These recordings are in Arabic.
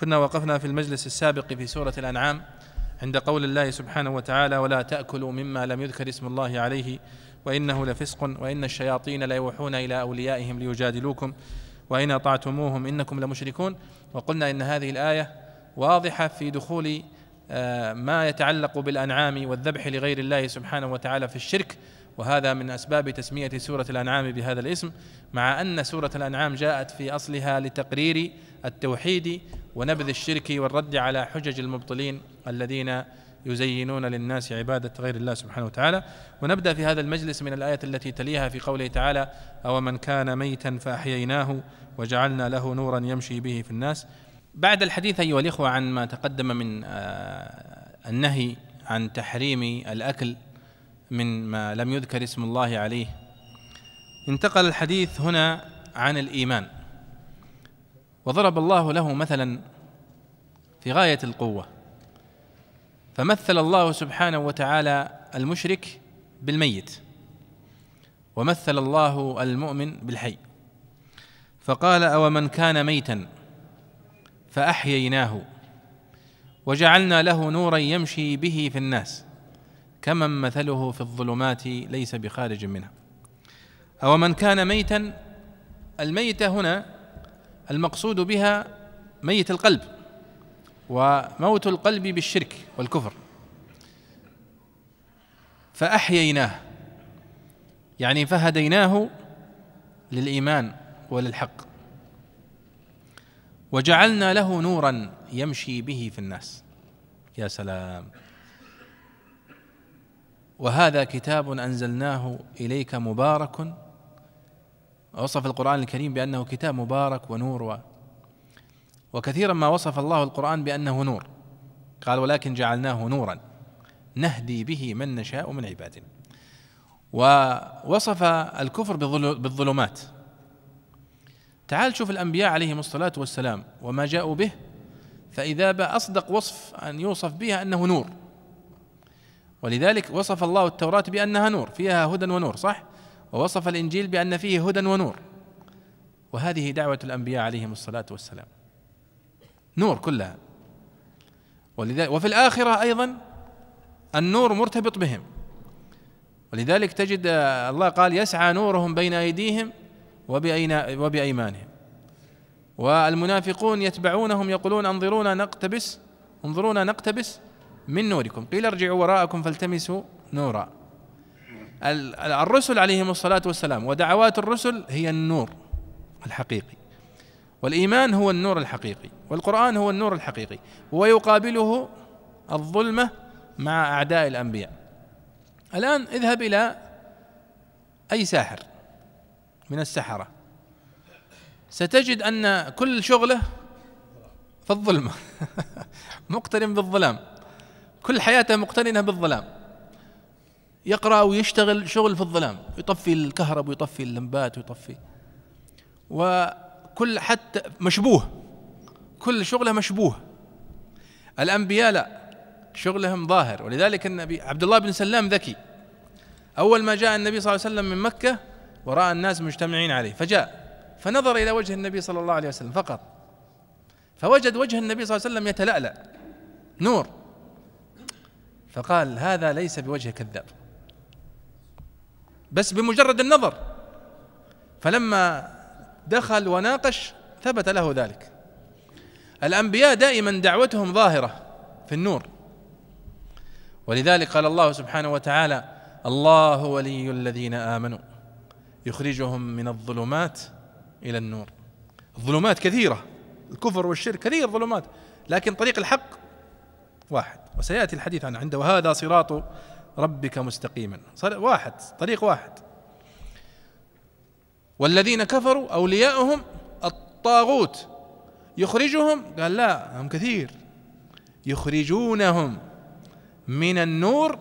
كنا وقفنا في المجلس السابق في سورة الأنعام عند قول الله سبحانه وتعالى ولا تأكلوا مما لم يذكر اسم الله عليه وإنه لفسق وإن الشياطين ليوحون إلى أوليائهم ليجادلوكم وإن أطعتموهم إنكم لمشركون وقلنا إن هذه الآية واضحة في دخول آه، ما يتعلق بالأنعام والذبح لغير الله سبحانه وتعالى في الشرك وهذا من أسباب تسمية سورة الأنعام بهذا الاسم مع أن سورة الأنعام جاءت في أصلها لتقرير التوحيد ونبذ الشرك والرد على حجج المبطلين الذين يزينون للناس عبادة غير الله سبحانه وتعالى ونبدأ في هذا المجلس من الآية التي تليها في قوله تعالى أو من كان ميتا فأحييناه وجعلنا له نورا يمشي به في الناس بعد الحديث أيها الإخوة عن ما تقدم من آه، النهي عن تحريم الأكل من ما لم يذكر اسم الله عليه انتقل الحديث هنا عن الإيمان وضرب الله له مثلا في غايه القوه فمثل الله سبحانه وتعالى المشرك بالميت ومثل الله المؤمن بالحي فقال اومن كان ميتا فاحييناه وجعلنا له نورا يمشي به في الناس كمن مثله في الظلمات ليس بخارج منها أو من كان ميتا الميت هنا المقصود بها ميت القلب وموت القلب بالشرك والكفر فأحييناه يعني فهديناه للإيمان وللحق وجعلنا له نورا يمشي به في الناس يا سلام وهذا كتاب انزلناه اليك مبارك وصف القرآن الكريم بأنه كتاب مبارك ونور و وكثيرا ما وصف الله القرآن بأنه نور قال ولكن جعلناه نورا نهدي به من نشاء من عبادنا ووصف الكفر بالظلمات تعال شوف الأنبياء عليهم الصلاة والسلام وما جاءوا به فإذا بأصدق أصدق وصف أن يوصف بها أنه نور ولذلك وصف الله التوراة بأنها نور فيها هدى ونور صح ووصف الانجيل بان فيه هدى ونور وهذه دعوه الانبياء عليهم الصلاه والسلام نور كلها ولذلك وفي الاخره ايضا النور مرتبط بهم ولذلك تجد الله قال يسعى نورهم بين ايديهم وبايمانهم والمنافقون يتبعونهم يقولون انظرونا نقتبس انظرونا نقتبس من نوركم قيل ارجعوا وراءكم فالتمسوا نورا الرسل عليهم الصلاة والسلام ودعوات الرسل هي النور الحقيقي والإيمان هو النور الحقيقي والقرآن هو النور الحقيقي ويقابله الظلمة مع أعداء الأنبياء الآن اذهب إلى أي ساحر من السحرة ستجد أن كل شغله في الظلمة مقترن بالظلام كل حياته مقترنة بالظلام يقرأ ويشتغل شغل في الظلام يطفي الكهرب ويطفي اللمبات ويطفي وكل حتى مشبوه كل شغله مشبوه الأنبياء لا شغلهم ظاهر ولذلك النبي عبد الله بن سلام ذكي أول ما جاء النبي صلى الله عليه وسلم من مكة ورأى الناس مجتمعين عليه فجاء فنظر إلى وجه النبي صلى الله عليه وسلم فقط فوجد وجه النبي صلى الله عليه وسلم يتلألأ نور فقال هذا ليس بوجه كذاب بس بمجرد النظر فلما دخل وناقش ثبت له ذلك الانبياء دائما دعوتهم ظاهره في النور ولذلك قال الله سبحانه وتعالى الله ولي الذين امنوا يخرجهم من الظلمات الى النور الظلمات كثيره الكفر والشرك كثير ظلمات لكن طريق الحق واحد وسياتي الحديث عنه عنده وهذا صراط ربك مستقيما واحد طريق واحد والذين كفروا أولياؤهم الطاغوت يخرجهم قال لا هم كثير يخرجونهم من النور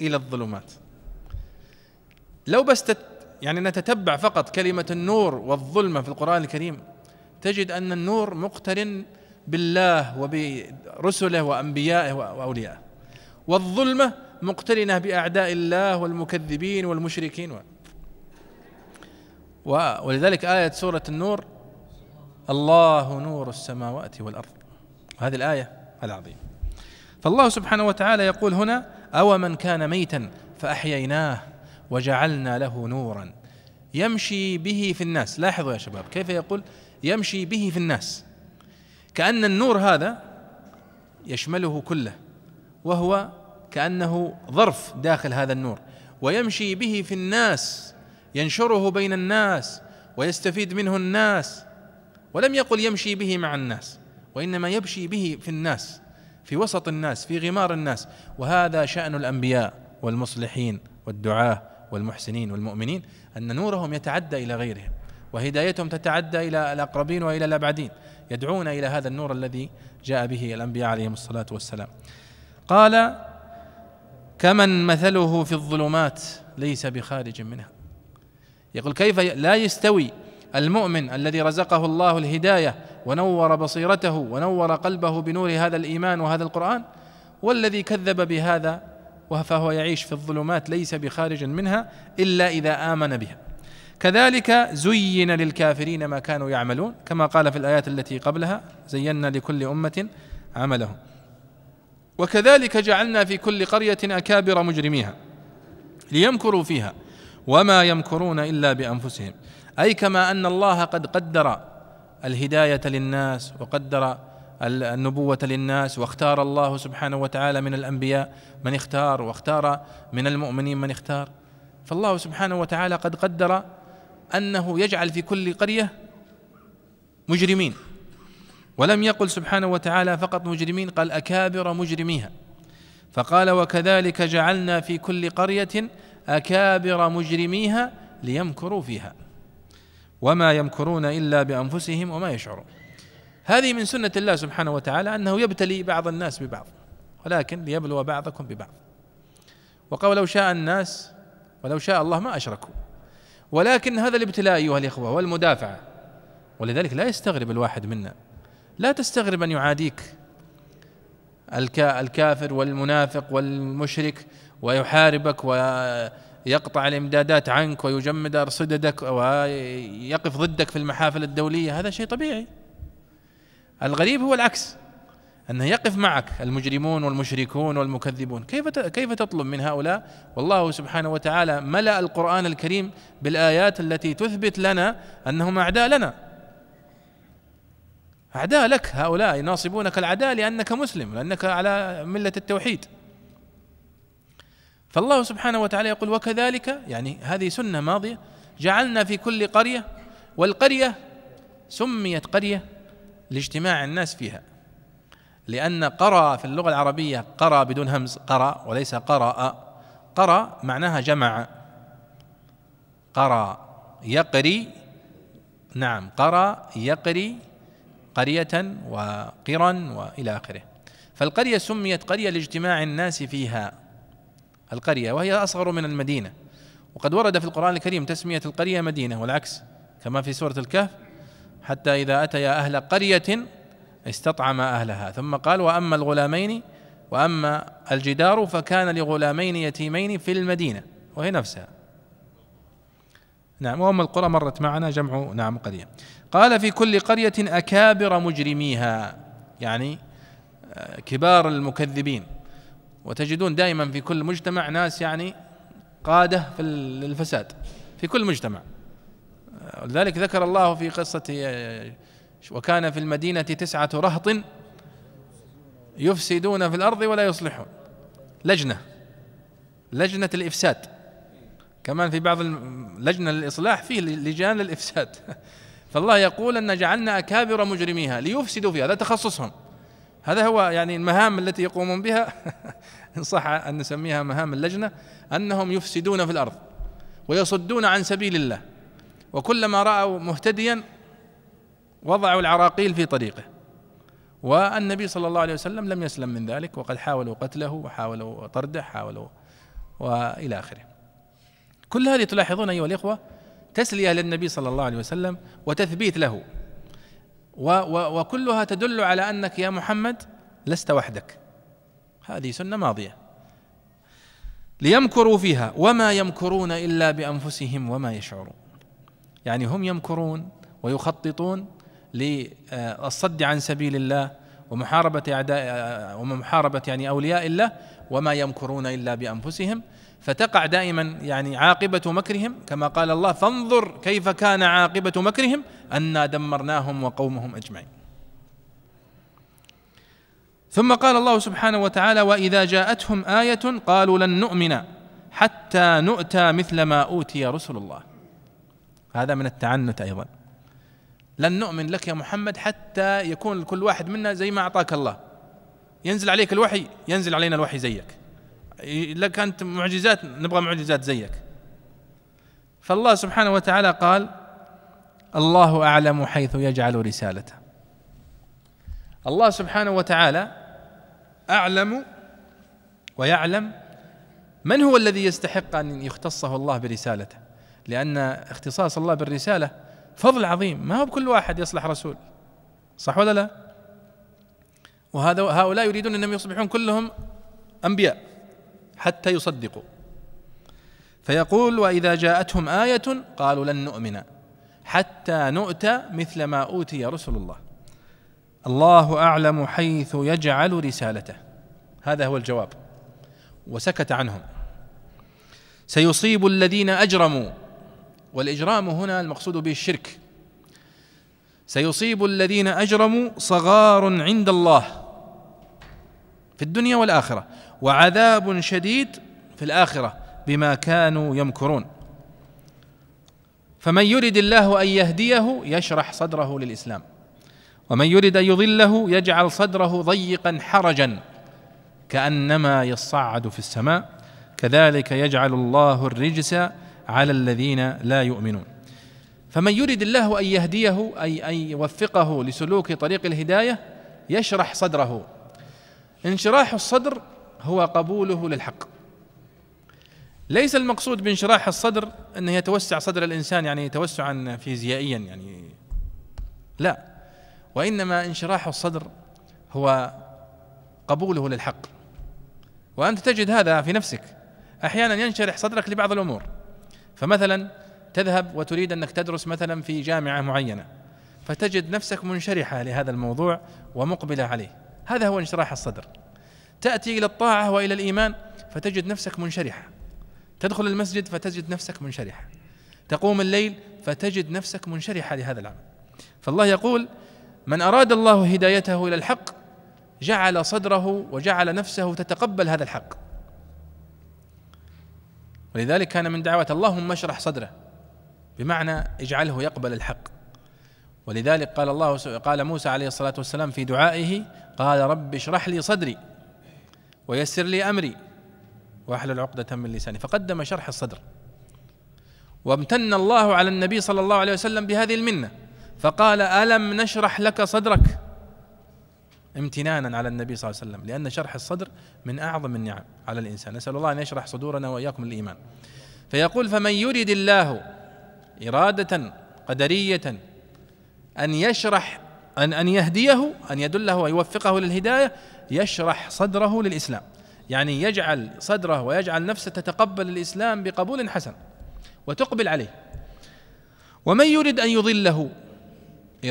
إلى الظلمات لو بس تت يعني نتتبع فقط كلمة النور والظلمة في القرآن الكريم تجد أن النور مقترن بالله وبرسله وأنبيائه وأوليائه والظلمة مقترنة بأعداء الله والمكذبين والمشركين ولذلك آية سورة النور الله نور السماوات والأرض هذه الآية العظيمة فالله سبحانه وتعالى يقول هنا أو من كان ميتا فأحييناه وجعلنا له نورا يمشي به في الناس لاحظوا يا شباب كيف يقول يمشي به في الناس كأن النور هذا يشمله كله وهو كانه ظرف داخل هذا النور ويمشي به في الناس ينشره بين الناس ويستفيد منه الناس ولم يقل يمشي به مع الناس وانما يمشي به في الناس في وسط الناس في غمار الناس وهذا شان الانبياء والمصلحين والدعاه والمحسنين والمؤمنين ان نورهم يتعدى الى غيرهم وهدايتهم تتعدى الى الاقربين والى الابعدين يدعون الى هذا النور الذي جاء به الانبياء عليهم الصلاه والسلام قال كمن مثله في الظلمات ليس بخارج منها يقول كيف لا يستوي المؤمن الذي رزقه الله الهدايه ونور بصيرته ونور قلبه بنور هذا الايمان وهذا القران والذي كذب بهذا فهو يعيش في الظلمات ليس بخارج منها الا اذا امن بها كذلك زين للكافرين ما كانوا يعملون كما قال في الايات التي قبلها زينا لكل امه عملهم وكذلك جعلنا في كل قرية أكابر مجرميها ليمكروا فيها وما يمكرون إلا بأنفسهم أي كما أن الله قد قدر الهداية للناس وقدر النبوة للناس واختار الله سبحانه وتعالى من الأنبياء من اختار واختار من المؤمنين من اختار فالله سبحانه وتعالى قد قدر أنه يجعل في كل قرية مجرمين ولم يقل سبحانه وتعالى فقط مجرمين قال أكابر مجرميها فقال وكذلك جعلنا في كل قرية أكابر مجرميها ليمكروا فيها وما يمكرون إلا بأنفسهم وما يشعرون هذه من سنة الله سبحانه وتعالى أنه يبتلي بعض الناس ببعض ولكن ليبلو بعضكم ببعض وقال لو شاء الناس ولو شاء الله ما أشركوا ولكن هذا الابتلاء أيها الإخوة والمدافعة ولذلك لا يستغرب الواحد منا لا تستغرب ان يعاديك الكافر والمنافق والمشرك ويحاربك ويقطع الامدادات عنك ويجمد صددك ويقف ضدك في المحافل الدوليه هذا شيء طبيعي الغريب هو العكس انه يقف معك المجرمون والمشركون والمكذبون كيف كيف تطلب من هؤلاء والله سبحانه وتعالى ملا القران الكريم بالايات التي تثبت لنا انهم اعداء لنا أعداء لك هؤلاء يناصبونك العداء لأنك مسلم لأنك على ملة التوحيد فالله سبحانه وتعالى يقول وكذلك يعني هذه سنة ماضية جعلنا في كل قرية والقرية سميت قرية لاجتماع الناس فيها لأن قرى في اللغة العربية قرى بدون همز قرى وليس قرأ قرى معناها جمع قرى يقري نعم قرى يقري قرية وقرا وإلى آخره فالقرية سميت قرية لاجتماع الناس فيها القرية وهي أصغر من المدينة وقد ورد في القرآن الكريم تسمية القرية مدينة والعكس كما في سورة الكهف حتى إذا أتيا أهل قرية استطعم أهلها ثم قال وأما الغلامين وأما الجدار فكان لغلامين يتيمين في المدينة وهي نفسها نعم وأما القرى مرت معنا جمع نعم قرية قال في كل قرية أكابر مجرميها يعني آه، كبار المكذبين وتجدون دائما في كل مجتمع ناس يعني قادة في الفساد في كل مجتمع آه، ولذلك ذكر الله في قصة آه، وكان في المدينة تسعة رهط يفسدون في الأرض ولا يصلحون لجنة لجنة الإفساد كمان في بعض لجنة الإصلاح فيه لجان للإفساد فالله يقول أن جعلنا أكابر مجرميها ليفسدوا فيها هذا تخصصهم هذا هو يعني المهام التي يقومون بها إن صح أن نسميها مهام اللجنة أنهم يفسدون في الأرض ويصدون عن سبيل الله وكلما رأوا مهتديا وضعوا العراقيل في طريقه والنبي صلى الله عليه وسلم لم يسلم من ذلك وقد حاولوا قتله وحاولوا طرده حاولوا والى اخره. كل هذه تلاحظون ايها الاخوه تسليه للنبي صلى الله عليه وسلم وتثبيت له و و وكلها تدل على انك يا محمد لست وحدك هذه سنه ماضيه ليمكروا فيها وما يمكرون الا بانفسهم وما يشعرون يعني هم يمكرون ويخططون للصد عن سبيل الله ومحاربه اعداء ومحاربه يعني اولياء الله وما يمكرون الا بانفسهم فتقع دائما يعني عاقبة مكرهم كما قال الله فانظر كيف كان عاقبة مكرهم أنا دمرناهم وقومهم أجمعين ثم قال الله سبحانه وتعالى وإذا جاءتهم آية قالوا لن نؤمن حتى نؤتى مثل ما أوتي رسل الله هذا من التعنت أيضا لن نؤمن لك يا محمد حتى يكون كل واحد منا زي ما أعطاك الله ينزل عليك الوحي ينزل علينا الوحي زيك لك أنت معجزات نبغى معجزات زيك فالله سبحانه وتعالى قال الله أعلم حيث يجعل رسالته الله سبحانه وتعالى أعلم ويعلم من هو الذي يستحق أن يختصه الله برسالته لأن اختصاص الله بالرسالة فضل عظيم ما هو بكل واحد يصلح رسول صح ولا لا وهذا هؤلاء يريدون أنهم يصبحون كلهم أنبياء حتى يصدقوا فيقول واذا جاءتهم ايه قالوا لن نؤمن حتى نؤتى مثل ما اوتي رسل الله الله اعلم حيث يجعل رسالته هذا هو الجواب وسكت عنهم سيصيب الذين اجرموا والاجرام هنا المقصود به الشرك سيصيب الذين اجرموا صغار عند الله في الدنيا والاخره وعذاب شديد في الاخره بما كانوا يمكرون فمن يرد الله ان يهديه يشرح صدره للاسلام ومن يرد ان يضله يجعل صدره ضيقا حرجا كانما يصعد في السماء كذلك يجعل الله الرجس على الذين لا يؤمنون فمن يرد الله ان يهديه اي ان يوفقه لسلوك طريق الهدايه يشرح صدره انشراح الصدر هو قبوله للحق ليس المقصود بانشراح الصدر انه يتوسع صدر الانسان يعني توسعا فيزيائيا يعني لا وانما انشراح الصدر هو قبوله للحق وانت تجد هذا في نفسك احيانا ينشرح صدرك لبعض الامور فمثلا تذهب وتريد انك تدرس مثلا في جامعه معينه فتجد نفسك منشرحه لهذا الموضوع ومقبله عليه هذا هو انشراح الصدر تأتي إلى الطاعة وإلى الإيمان فتجد نفسك منشرحة تدخل المسجد فتجد نفسك منشرحة تقوم الليل فتجد نفسك منشرحة لهذا العمل فالله يقول من أراد الله هدايته إلى الحق جعل صدره وجعل نفسه تتقبل هذا الحق ولذلك كان من دعوات اللهم اشرح صدره بمعنى اجعله يقبل الحق ولذلك قال الله قال موسى عليه الصلاه والسلام في دعائه قال رب اشرح لي صدري ويسر لي امري واحلل عقدة من لساني فقدم شرح الصدر وامتن الله على النبي صلى الله عليه وسلم بهذه المنه فقال الم نشرح لك صدرك امتنانا على النبي صلى الله عليه وسلم لان شرح الصدر من اعظم النعم على الانسان نسال الله ان يشرح صدورنا واياكم الايمان فيقول فمن يرد الله اراده قدريه ان يشرح ان ان يهديه ان يدله ويوفقه للهدايه يشرح صدره للإسلام يعني يجعل صدره ويجعل نفسه تتقبل الإسلام بقبول حسن وتقبل عليه ومن يرد أن يضله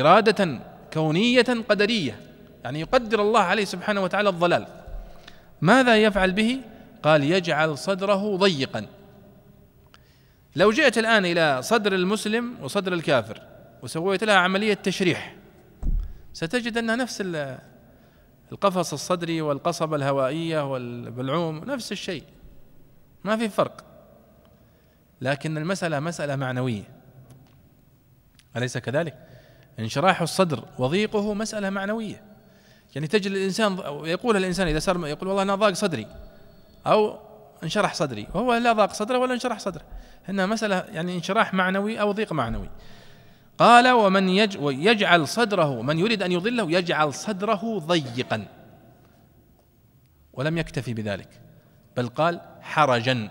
إرادة كونية قدرية يعني يقدر الله عليه سبحانه وتعالى الضلال ماذا يفعل به قال يجعل صدره ضيقا لو جئت الآن إلى صدر المسلم وصدر الكافر وسويت لها عملية تشريح ستجد أنها نفس القفص الصدري والقصبة الهوائية والبلعوم نفس الشيء ما في فرق لكن المسألة مسألة معنوية أليس كذلك؟ انشراح الصدر وضيقه مسألة معنوية يعني تجد الإنسان يقول الإنسان إذا صار يقول والله أنا ضاق صدري أو انشرح صدري وهو لا ضاق صدره ولا انشرح صدره إنها مسألة يعني انشراح معنوي أو ضيق معنوي قال ومن يج يجعل صدره من يريد أن يضله يجعل صدره ضيقا ولم يكتفي بذلك بل قال حرجا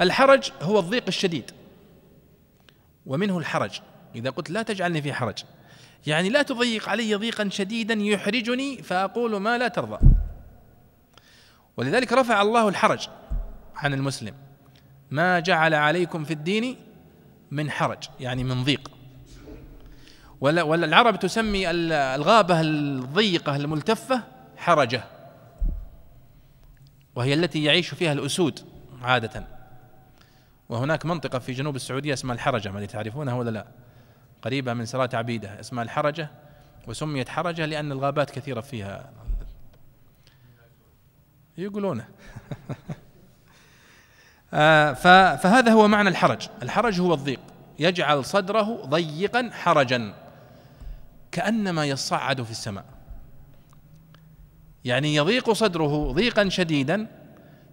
الحرج هو الضيق الشديد ومنه الحرج إذا قلت لا تجعلني في حرج يعني لا تضيق علي ضيقا شديدا يحرجني فأقول ما لا ترضى ولذلك رفع الله الحرج عن المسلم ما جعل عليكم في الدين من حرج يعني من ضيق ولا ولا العرب تسمي الغابه الضيقه الملتفه حرجه وهي التي يعيش فيها الاسود عاده وهناك منطقه في جنوب السعوديه اسمها الحرجه ما تعرفونها ولا لا قريبه من سرات عبيده اسمها الحرجه وسميت حرجه لان الغابات كثيره فيها يقولونه آه، فهذا هو معنى الحرج الحرج هو الضيق يجعل صدره ضيقا حرجا كأنما يصعد في السماء يعني يضيق صدره ضيقا شديدا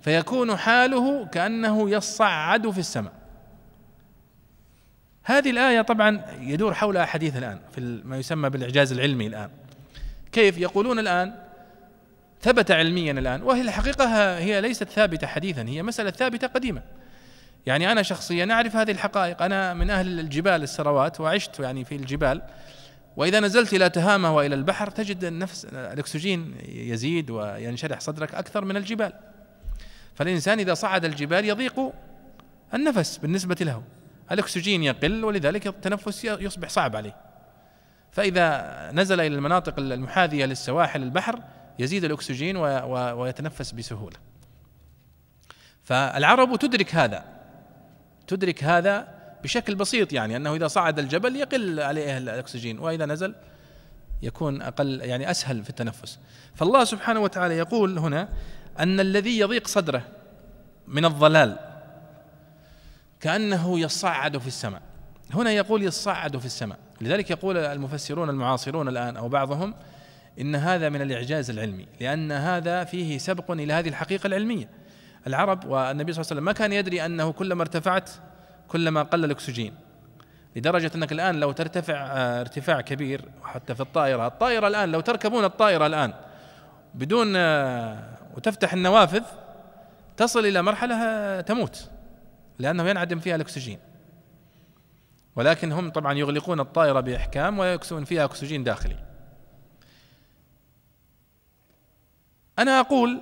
فيكون حاله كأنه يصعد في السماء هذه الآية طبعا يدور حولها حديث الآن في ما يسمى بالإعجاز العلمي الآن كيف يقولون الآن ثبت علميا الآن وهي الحقيقة هي ليست ثابتة حديثا هي مسألة ثابتة قديمه يعني أنا شخصيا أعرف هذه الحقائق أنا من أهل الجبال السروات وعشت يعني في الجبال وإذا نزلت إلى تهامة وإلى البحر تجد النفس الأكسجين يزيد وينشرح صدرك أكثر من الجبال فالإنسان إذا صعد الجبال يضيق النفس بالنسبة له الأكسجين يقل ولذلك التنفس يصبح صعب عليه فإذا نزل إلى المناطق المحاذية للسواحل البحر يزيد الأكسجين ويتنفس بسهولة فالعرب تدرك هذا تدرك هذا بشكل بسيط يعني أنه إذا صعد الجبل يقل عليه الأكسجين وإذا نزل يكون أقل يعني أسهل في التنفس فالله سبحانه وتعالى يقول هنا أن الذي يضيق صدره من الضلال كأنه يصعد في السماء هنا يقول يصعد في السماء لذلك يقول المفسرون المعاصرون الآن أو بعضهم إن هذا من الإعجاز العلمي لأن هذا فيه سبق إلى هذه الحقيقة العلمية العرب والنبي صلى الله عليه وسلم ما كان يدري أنه كلما ارتفعت كلما قل الأكسجين لدرجة أنك الآن لو ترتفع آه، ارتفاع كبير حتى في الطائرة الطائرة الآن لو تركبون الطائرة الآن بدون آه، وتفتح النوافذ تصل إلى مرحلة تموت لأنه ينعدم فيها الأكسجين ولكن هم طبعا يغلقون الطائرة بإحكام ويكسون فيها أكسجين داخلي أنا أقول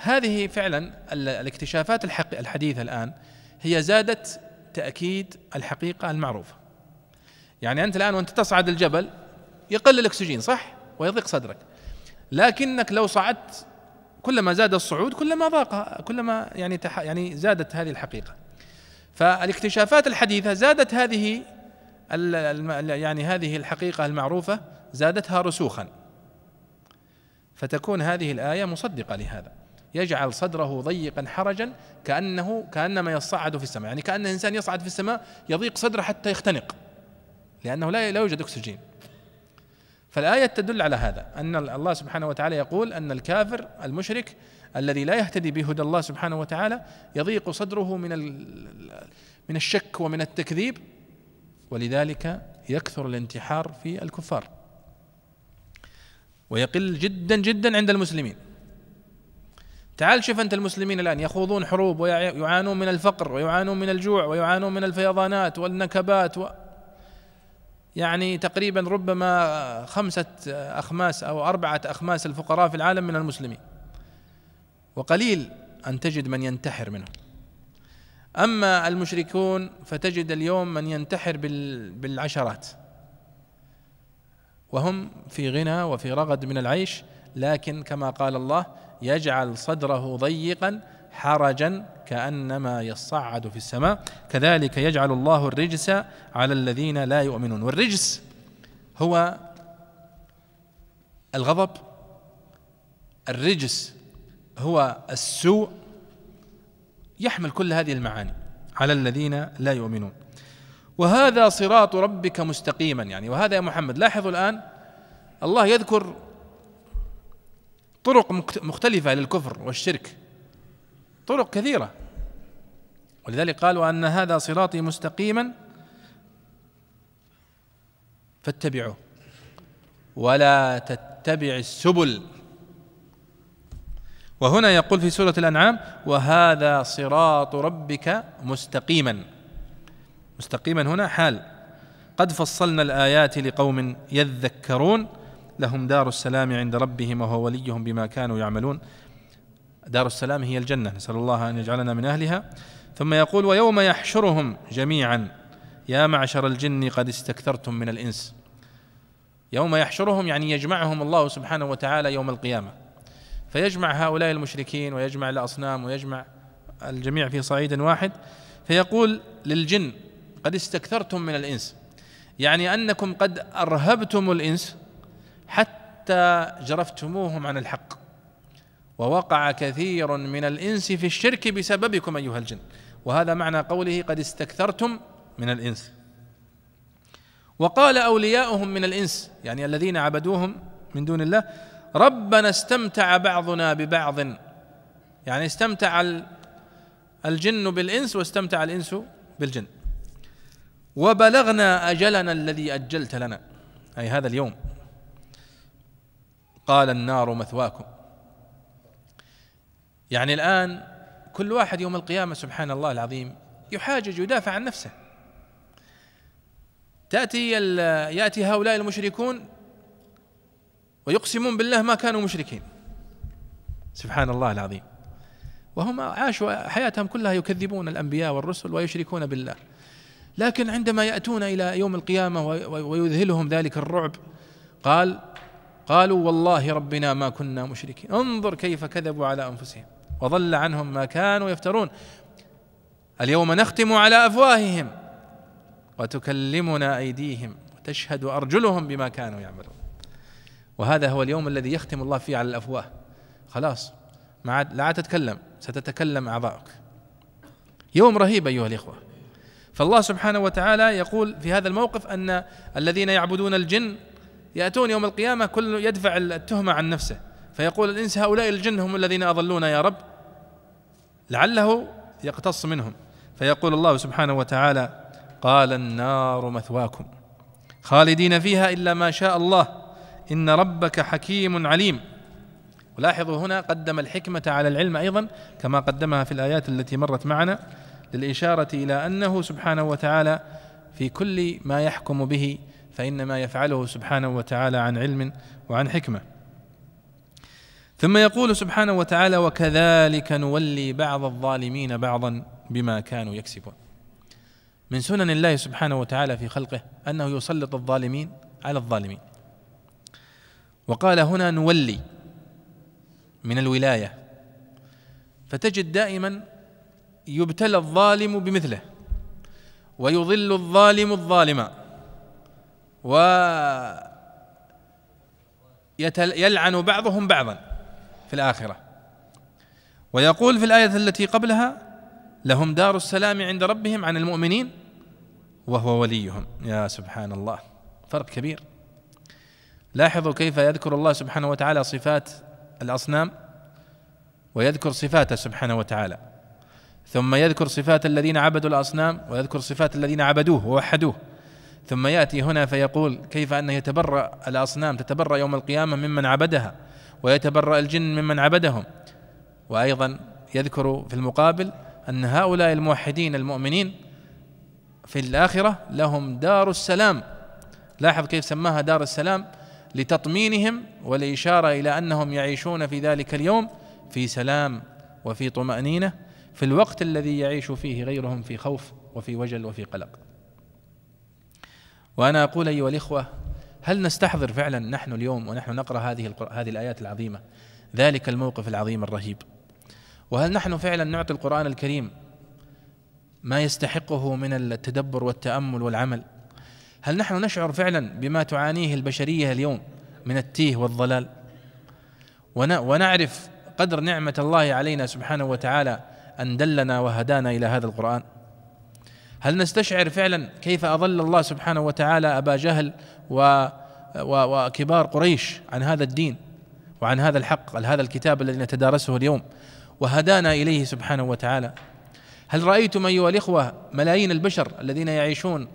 هذه فعلا الاكتشافات الحديثة الآن هي زادت تأكيد الحقيقة المعروفة يعني أنت الآن وأنت تصعد الجبل يقل الأكسجين صح ويضيق صدرك لكنك لو صعدت كلما زاد الصعود كلما ضاق كلما يعني تح يعني زادت هذه الحقيقة فالاكتشافات الحديثة زادت هذه يعني هذه الحقيقة المعروفة زادتها رسوخا فتكون هذه الآية مصدقة لهذا يجعل صدره ضيقا حرجا كأنه كأنما يصعد في السماء يعني كأن الإنسان يصعد في السماء يضيق صدره حتى يختنق لأنه لا لا يوجد أكسجين فالآية تدل على هذا أن الله سبحانه وتعالى يقول أن الكافر المشرك الذي لا يهتدي بهدى الله سبحانه وتعالى يضيق صدره من من الشك ومن التكذيب ولذلك يكثر الانتحار في الكفار ويقل جدا جدا عند المسلمين تعال شوف انت المسلمين الان يخوضون حروب ويعانون من الفقر ويعانون من الجوع ويعانون من الفيضانات والنكبات و... يعني تقريبا ربما خمسة أخماس أو أربعة أخماس الفقراء في العالم من المسلمين وقليل أن تجد من ينتحر منهم أما المشركون فتجد اليوم من ينتحر بالعشرات وهم في غنى وفي رغد من العيش لكن كما قال الله يجعل صدره ضيقا حرجا كانما يصعد في السماء كذلك يجعل الله الرجس على الذين لا يؤمنون والرجس هو الغضب الرجس هو السوء يحمل كل هذه المعاني على الذين لا يؤمنون وهذا صراط ربك مستقيما يعني وهذا يا محمد لاحظوا الان الله يذكر طرق مختلفة للكفر والشرك طرق كثيرة ولذلك قالوا أن هذا صراطي مستقيما فاتبعوا ولا تتبع السبل وهنا يقول في سورة الأنعام وهذا صراط ربك مستقيما مستقيما هنا حال قد فصلنا الآيات لقوم يذكرون لهم دار السلام عند ربهم وهو وليهم بما كانوا يعملون دار السلام هي الجنة نسأل الله أن يجعلنا من أهلها ثم يقول ويوم يحشرهم جميعا يا معشر الجن قد استكثرتم من الإنس يوم يحشرهم يعني يجمعهم الله سبحانه وتعالى يوم القيامة فيجمع هؤلاء المشركين ويجمع الأصنام ويجمع الجميع في صعيد واحد فيقول للجن قد استكثرتم من الإنس يعني أنكم قد أرهبتم الإنس حتى جرفتموهم عن الحق ووقع كثير من الإنس في الشرك بسببكم أيها الجن وهذا معنى قوله قد استكثرتم من الإنس وقال أولياؤهم من الإنس يعني الذين عبدوهم من دون الله ربنا استمتع بعضنا ببعض يعني استمتع الجن بالإنس واستمتع الإنس بالجن وبلغنا أجلنا الذي أجلت لنا أي هذا اليوم قال النار مثواكم يعني الآن كل واحد يوم القيامة سبحان الله العظيم يحاجج يدافع عن نفسه تأتي يأتي هؤلاء المشركون ويقسمون بالله ما كانوا مشركين سبحان الله العظيم وهم عاشوا حياتهم كلها يكذبون الأنبياء والرسل ويشركون بالله لكن عندما يأتون إلى يوم القيامة ويذهلهم ذلك الرعب قال قالوا والله ربنا ما كنا مشركين انظر كيف كذبوا على انفسهم وضل عنهم ما كانوا يفترون اليوم نختم على افواههم وتكلمنا ايديهم وتشهد ارجلهم بما كانوا يعملون وهذا هو اليوم الذي يختم الله فيه على الافواه خلاص ما عاد لا عاد تتكلم ستتكلم اعضاؤك يوم رهيب ايها الاخوه فالله سبحانه وتعالى يقول في هذا الموقف ان الذين يعبدون الجن يأتون يوم القيامة كل يدفع التهمة عن نفسه فيقول الإنس هؤلاء الجن هم الذين أضلونا يا رب لعله يقتص منهم فيقول الله سبحانه وتعالى قال النار مثواكم خالدين فيها إلا ما شاء الله إن ربك حكيم عليم ولاحظوا هنا قدم الحكمة على العلم أيضا كما قدمها في الآيات التي مرت معنا للإشارة إلى أنه سبحانه وتعالى في كل ما يحكم به فإنما يفعله سبحانه وتعالى عن علم وعن حكمة ثم يقول سبحانه وتعالى وكذلك نولي بعض الظالمين بعضا بما كانوا يكسبون من سنن الله سبحانه وتعالى في خلقه أنه يسلط الظالمين على الظالمين وقال هنا نولي من الولاية فتجد دائما يبتلى الظالم بمثله ويضل الظالم الظالما ويلعن بعضهم بعضا في الآخرة ويقول في الآية التي قبلها لهم دار السلام عند ربهم عن المؤمنين وهو وليهم يا سبحان الله فرق كبير لاحظوا كيف يذكر الله سبحانه وتعالى صفات الأصنام ويذكر صفاته سبحانه وتعالى ثم يذكر صفات الذين عبدوا الأصنام ويذكر صفات الذين عبدوه ووحدوه ثم ياتي هنا فيقول كيف انه يتبرا الاصنام تتبرا يوم القيامه ممن عبدها ويتبرا الجن ممن عبدهم وايضا يذكر في المقابل ان هؤلاء الموحدين المؤمنين في الاخره لهم دار السلام لاحظ كيف سماها دار السلام لتطمينهم والاشاره الى انهم يعيشون في ذلك اليوم في سلام وفي طمانينه في الوقت الذي يعيش فيه غيرهم في خوف وفي وجل وفي قلق وأنا أقول أيها الإخوة هل نستحضر فعلا نحن اليوم ونحن نقرأ هذه هذه الآيات العظيمة ذلك الموقف العظيم الرهيب وهل نحن فعلا نعطي القرآن الكريم ما يستحقه من التدبر والتأمل والعمل هل نحن نشعر فعلا بما تعانيه البشرية اليوم من التيه والضلال ونعرف قدر نعمة الله علينا سبحانه وتعالى أن دلنا وهدانا إلى هذا القرآن هل نستشعر فعلا كيف أضل الله سبحانه وتعالى أبا جهل و وكبار قريش عن هذا الدين وعن هذا الحق هذا الكتاب الذي نتدارسه اليوم وهدانا إليه سبحانه وتعالى هل رأيتم أيها الإخوة ملايين البشر الذين يعيشون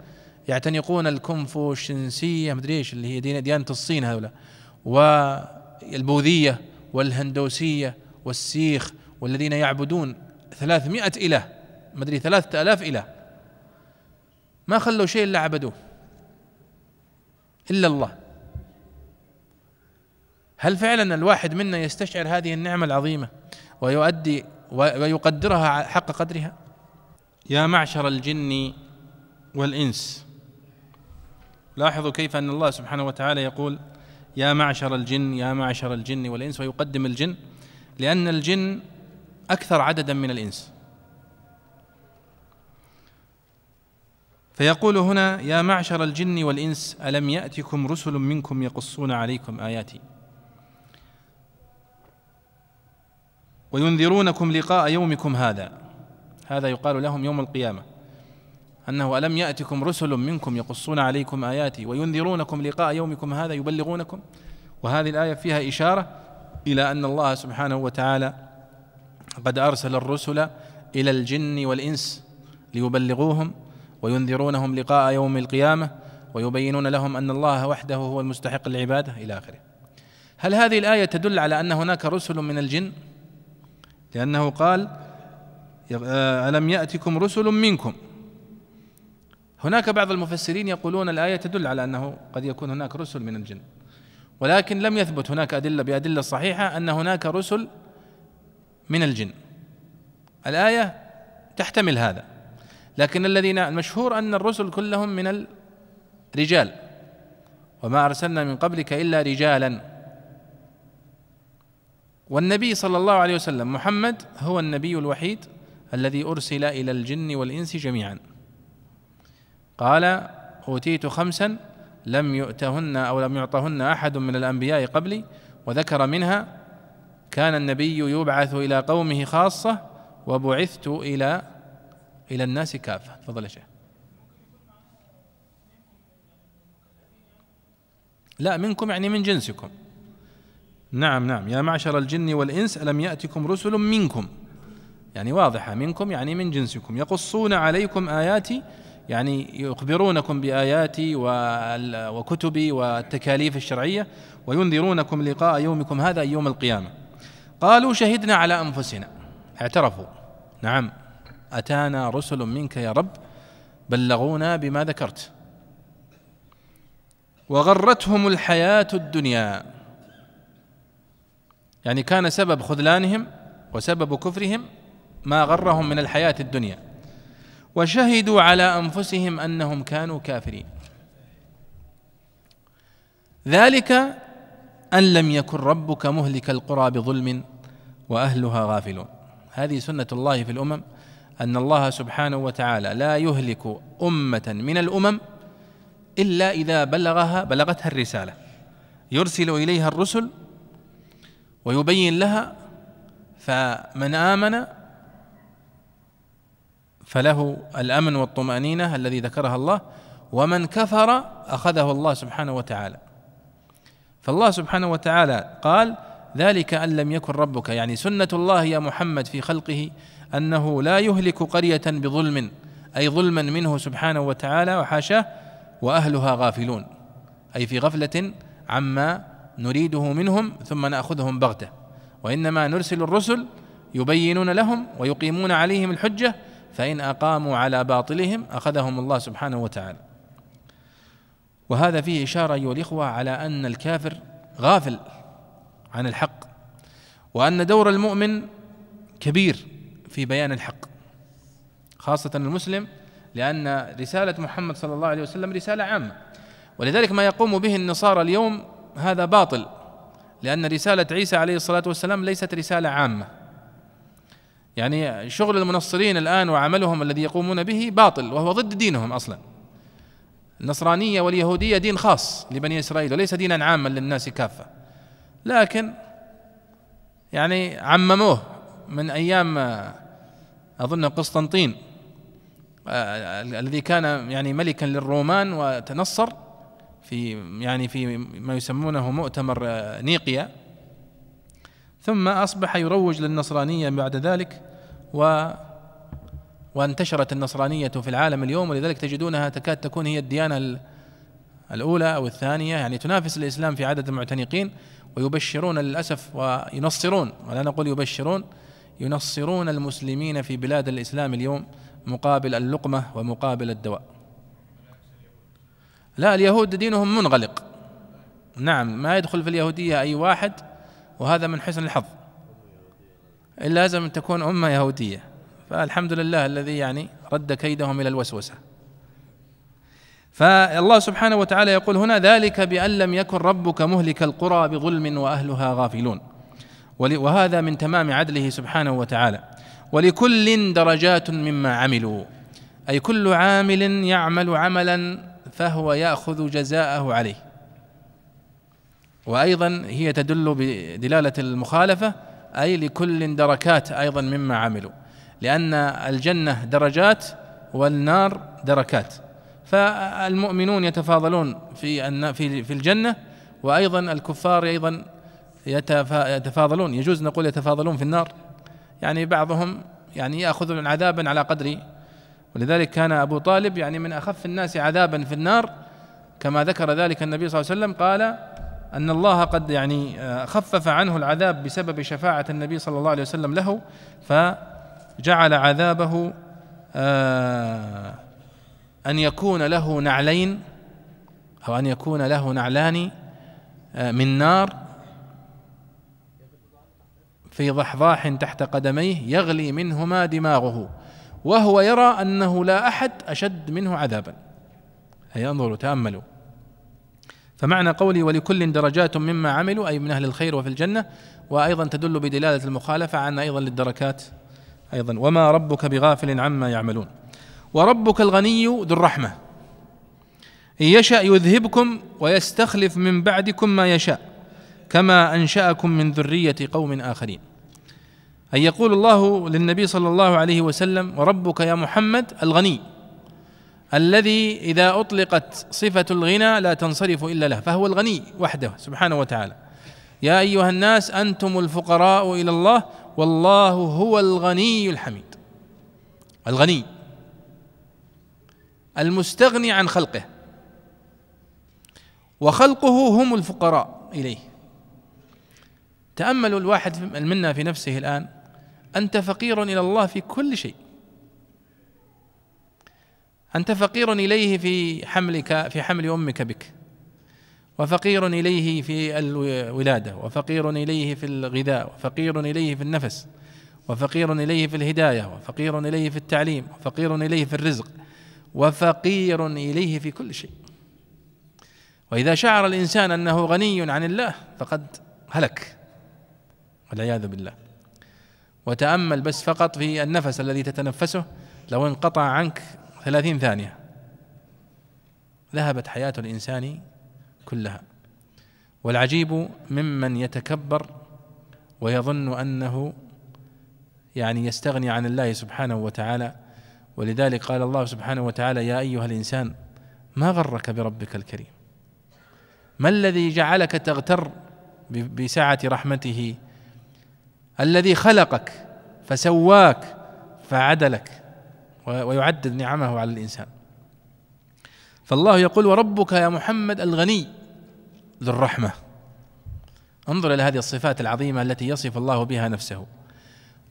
يعتنقون الكونفوشنسية مدري ايش اللي هي ديانة الصين هؤلاء والبوذية والهندوسية والسيخ والذين يعبدون ثلاثمائة إله مدري ثلاثة آلاف إله ما خلوا شيء إلا عبدوه إلا الله هل فعلا الواحد منا يستشعر هذه النعمة العظيمة ويؤدي ويقدرها حق قدرها يا معشر الجن والإنس لاحظوا كيف أن الله سبحانه وتعالى يقول يا معشر الجن يا معشر الجن والإنس ويقدم الجن لأن الجن أكثر عددا من الإنس فيقول هنا يا معشر الجن والإنس ألم يأتكم رسل منكم يقصون عليكم آياتي وينذرونكم لقاء يومكم هذا هذا يقال لهم يوم القيامة أنه ألم يأتكم رسل منكم يقصون عليكم آياتي وينذرونكم لقاء يومكم هذا يبلغونكم وهذه الآية فيها إشارة إلى أن الله سبحانه وتعالى قد أرسل الرسل إلى الجن والإنس ليبلغوهم وينذرونهم لقاء يوم القيامه ويبينون لهم ان الله وحده هو المستحق للعباده الى اخره. هل هذه الايه تدل على ان هناك رسل من الجن؟ لانه قال الم ياتكم رسل منكم هناك بعض المفسرين يقولون الايه تدل على انه قد يكون هناك رسل من الجن ولكن لم يثبت هناك ادله بادله صحيحه ان هناك رسل من الجن الايه تحتمل هذا لكن الذين المشهور أن الرسل كلهم من الرجال وما أرسلنا من قبلك إلا رجالا والنبي صلى الله عليه وسلم محمد هو النبي الوحيد الذي أرسل إلى الجن والإنس جميعا قال أوتيت خمسا لم يؤتهن أو لم يعطهن أحد من الأنبياء قبلي وذكر منها كان النبي يبعث إلى قومه خاصة وبعثت إلى إلى الناس كافة تفضل يا شيخ لا منكم يعني من جنسكم نعم نعم يا معشر الجن والإنس ألم يأتكم رسل منكم يعني واضحة منكم يعني من جنسكم يقصون عليكم آياتي يعني يخبرونكم بآياتي وكتبي والتكاليف الشرعية وينذرونكم لقاء يومكم هذا يوم القيامة قالوا شهدنا على أنفسنا اعترفوا نعم أتانا رسل منك يا رب بلغونا بما ذكرت وغرتهم الحياة الدنيا يعني كان سبب خذلانهم وسبب كفرهم ما غرهم من الحياة الدنيا وشهدوا على أنفسهم أنهم كانوا كافرين ذلك أن لم يكن ربك مهلك القرى بظلم وأهلها غافلون هذه سنة الله في الأمم ان الله سبحانه وتعالى لا يهلك امه من الامم الا اذا بلغها بلغتها الرساله يرسل اليها الرسل ويبين لها فمن امن فله الامن والطمانينه الذي ذكرها الله ومن كفر اخذه الله سبحانه وتعالى فالله سبحانه وتعالى قال ذلك ان لم يكن ربك يعني سنه الله يا محمد في خلقه انه لا يهلك قريه بظلم اي ظلما منه سبحانه وتعالى وحاشاه واهلها غافلون اي في غفله عما نريده منهم ثم ناخذهم بغته وانما نرسل الرسل يبينون لهم ويقيمون عليهم الحجه فان اقاموا على باطلهم اخذهم الله سبحانه وتعالى وهذا فيه اشاره ايها الاخوه على ان الكافر غافل عن الحق وان دور المؤمن كبير في بيان الحق خاصة المسلم لأن رسالة محمد صلى الله عليه وسلم رسالة عامة ولذلك ما يقوم به النصارى اليوم هذا باطل لأن رسالة عيسى عليه الصلاة والسلام ليست رسالة عامة يعني شغل المنصرين الآن وعملهم الذي يقومون به باطل وهو ضد دينهم أصلا النصرانية واليهودية دين خاص لبني إسرائيل وليس دينا عاما للناس كافة لكن يعني عمموه من أيام أظن قسطنطين آه، الذي كان يعني ملكا للرومان وتنصر في يعني في ما يسمونه مؤتمر آه، نيقيا ثم أصبح يروج للنصرانية بعد ذلك و وانتشرت النصرانية في العالم اليوم ولذلك تجدونها تكاد تكون هي الديانة الأولى أو الثانية يعني تنافس الإسلام في عدد المعتنقين ويبشرون للأسف وينصرون ولا نقول يبشرون ينصرون المسلمين في بلاد الإسلام اليوم مقابل اللقمة ومقابل الدواء لا اليهود دينهم منغلق نعم ما يدخل في اليهودية أي واحد وهذا من حسن الحظ إلا لازم أن تكون أمة يهودية فالحمد لله الذي يعني رد كيدهم إلى الوسوسة فالله سبحانه وتعالى يقول هنا ذلك بأن لم يكن ربك مهلك القرى بظلم وأهلها غافلون وهذا من تمام عدله سبحانه وتعالى ولكل درجات مما عملوا اي كل عامل يعمل عملا فهو ياخذ جزاءه عليه وايضا هي تدل بدلاله المخالفه اي لكل دركات ايضا مما عملوا لان الجنه درجات والنار دركات فالمؤمنون يتفاضلون في في الجنه وايضا الكفار ايضا يتفاضلون يجوز نقول يتفاضلون في النار يعني بعضهم يعني ياخذ عذابا على قدر ولذلك كان أبو طالب يعني من أخف الناس عذابا في النار كما ذكر ذلك النبي صلى الله عليه وسلم قال أن الله قد يعني آه، خفف عنه العذاب بسبب شفاعة النبي صلى الله عليه وسلم له فجعل عذابه آه، أن يكون له نعلين أو أن يكون له نعلان آه، من نار في ضحضاح تحت قدميه يغلي منهما دماغه وهو يرى انه لا احد اشد منه عذابا اي انظروا تاملوا فمعنى قولي ولكل درجات مما عملوا اي من اهل الخير وفي الجنه وايضا تدل بدلاله المخالفه عن ايضا للدركات ايضا وما ربك بغافل عما يعملون وربك الغني ذو الرحمه ان يشا يذهبكم ويستخلف من بعدكم ما يشاء كما انشاكم من ذريه قوم اخرين أن يقول الله للنبي صلى الله عليه وسلم وربك يا محمد الغني الذي إذا أطلقت صفة الغنى لا تنصرف إلا له فهو الغني وحده سبحانه وتعالى يا أيها الناس أنتم الفقراء إلى الله والله هو الغني الحميد الغني المستغني عن خلقه وخلقه هم الفقراء إليه تأمل الواحد منا في نفسه الآن أنت فقير إلى الله في كل شيء أنت فقير إليه في حملك في حمل أمك بك وفقير إليه في الولادة وفقير إليه في الغذاء وفقير إليه في النفس وفقير إليه في الهداية وفقير إليه في التعليم وفقير إليه في الرزق وفقير إليه في كل شيء وإذا شعر الإنسان أنه غني عن الله فقد هلك والعياذ بالله وتأمل بس فقط في النفس الذي تتنفسه لو انقطع عنك ثلاثين ثانية ذهبت حياة الإنسان كلها والعجيب ممن يتكبر ويظن أنه يعني يستغني عن الله سبحانه وتعالى ولذلك قال الله سبحانه وتعالى يا أيها الإنسان ما غرك بربك الكريم ما الذي جعلك تغتر بسعة رحمته الذي خلقك فسواك فعدلك ويعدد نعمه على الانسان فالله يقول وربك يا محمد الغني ذو الرحمه انظر الى هذه الصفات العظيمه التي يصف الله بها نفسه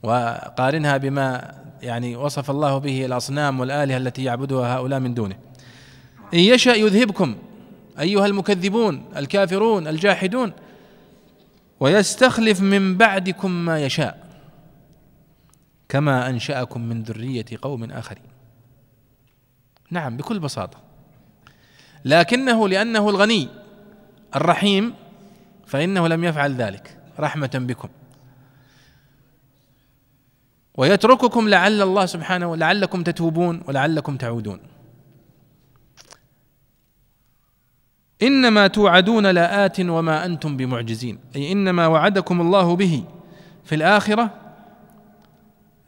وقارنها بما يعني وصف الله به الاصنام والالهه التي يعبدها هؤلاء من دونه ان يشا يذهبكم ايها المكذبون الكافرون الجاحدون ويستخلف من بعدكم ما يشاء كما انشاكم من ذريه قوم اخرين نعم بكل بساطه لكنه لانه الغني الرحيم فانه لم يفعل ذلك رحمه بكم ويترككم لعل الله سبحانه لعلكم تتوبون ولعلكم تعودون انما توعدون لآت وما انتم بمعجزين اي انما وعدكم الله به في الاخره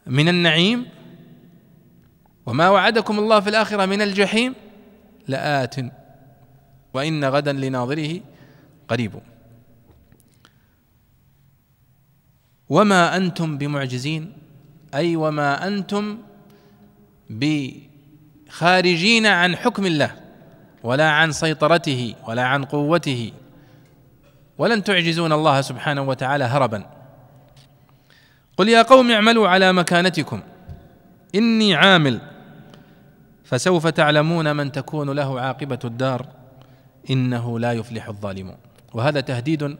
من النعيم وما وعدكم الله في الاخره من الجحيم لآت وان غدا لناظره قريب وما انتم بمعجزين اي وما انتم بخارجين عن حكم الله ولا عن سيطرته ولا عن قوته ولن تعجزون الله سبحانه وتعالى هربا قل يا قوم اعملوا على مكانتكم اني عامل فسوف تعلمون من تكون له عاقبه الدار انه لا يفلح الظالمون وهذا تهديد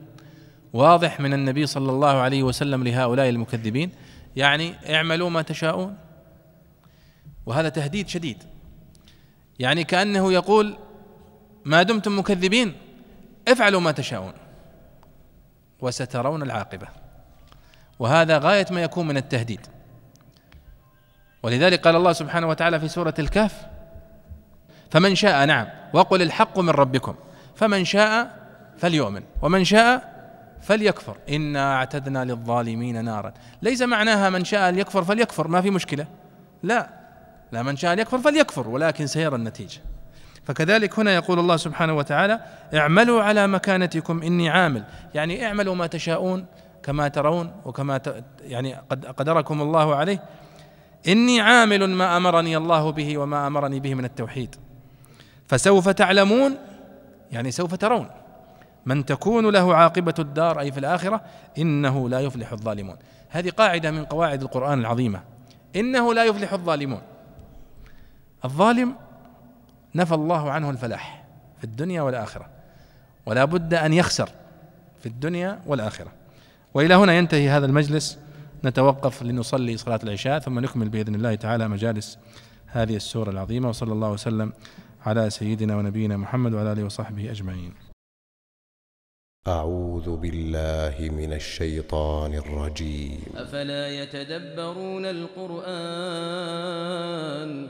واضح من النبي صلى الله عليه وسلم لهؤلاء المكذبين يعني اعملوا ما تشاءون وهذا تهديد شديد يعني كانه يقول ما دمتم مكذبين افعلوا ما تشاءون وسترون العاقبه وهذا غايه ما يكون من التهديد ولذلك قال الله سبحانه وتعالى في سوره الكهف فمن شاء نعم وقل الحق من ربكم فمن شاء فليؤمن ومن شاء فليكفر انا اعتدنا للظالمين نارا ليس معناها من شاء يكفر فليكفر ما في مشكله لا لا من شاء يكفر فليكفر ولكن سيرى النتيجه فكذلك هنا يقول الله سبحانه وتعالى اعملوا على مكانتكم إني عامل يعني اعملوا ما تشاءون كما ترون وكما ت... يعني قد قدركم الله عليه إني عامل ما أمرني الله به وما أمرني به من التوحيد فسوف تعلمون يعني سوف ترون من تكون له عاقبة الدار أي في الآخرة إنه لا يفلح الظالمون هذه قاعدة من قواعد القرآن العظيمة إنه لا يفلح الظالمون الظالم نفى الله عنه الفلاح في الدنيا والآخرة ولا بد أن يخسر في الدنيا والآخرة وإلى هنا ينتهي هذا المجلس نتوقف لنصلي صلاة العشاء ثم نكمل بإذن الله تعالى مجالس هذه السورة العظيمة وصلى الله وسلم على سيدنا ونبينا محمد وعلى آله وصحبه أجمعين أعوذ بالله من الشيطان الرجيم أفلا يتدبرون القرآن